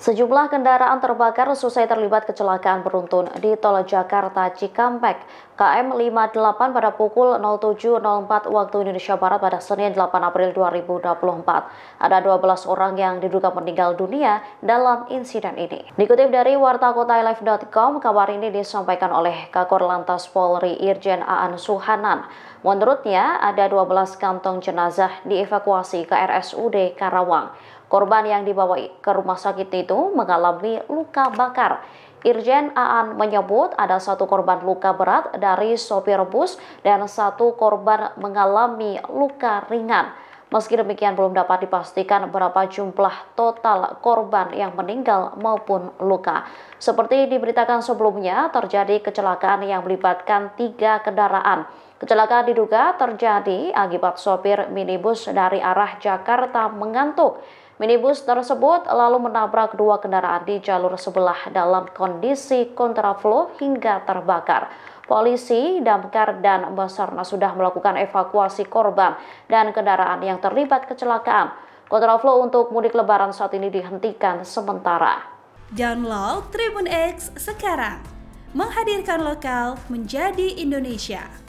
Sejumlah kendaraan terbakar selesai terlibat kecelakaan beruntun di Tol Jakarta Cikampek KM58 pada pukul 07.04 waktu Indonesia Barat pada Senin 8 April 2024. Ada 12 orang yang diduga meninggal dunia dalam insiden ini. Dikutip dari wartakotailife.com, kabar ini disampaikan oleh Kakor Lantas Polri Irjen Aan Suhanan. Menurutnya, ada 12 kantong jenazah dievakuasi ke RSUD Karawang. Korban yang dibawa ke rumah sakit itu mengalami luka bakar. Irjen Aan menyebut ada satu korban luka berat dari sopir bus dan satu korban mengalami luka ringan. Meski demikian belum dapat dipastikan berapa jumlah total korban yang meninggal maupun luka. Seperti diberitakan sebelumnya, terjadi kecelakaan yang melibatkan tiga kendaraan. Kecelakaan diduga terjadi akibat sopir minibus dari arah Jakarta mengantuk. Minibus tersebut lalu menabrak dua kendaraan di jalur sebelah dalam kondisi kontraflow hingga terbakar. Polisi, damkar, dan Basarnas sudah melakukan evakuasi korban dan kendaraan yang terlibat kecelakaan. Kontraflow untuk mudik lebaran saat ini dihentikan sementara. Download Tribun X sekarang. Menghadirkan lokal menjadi Indonesia.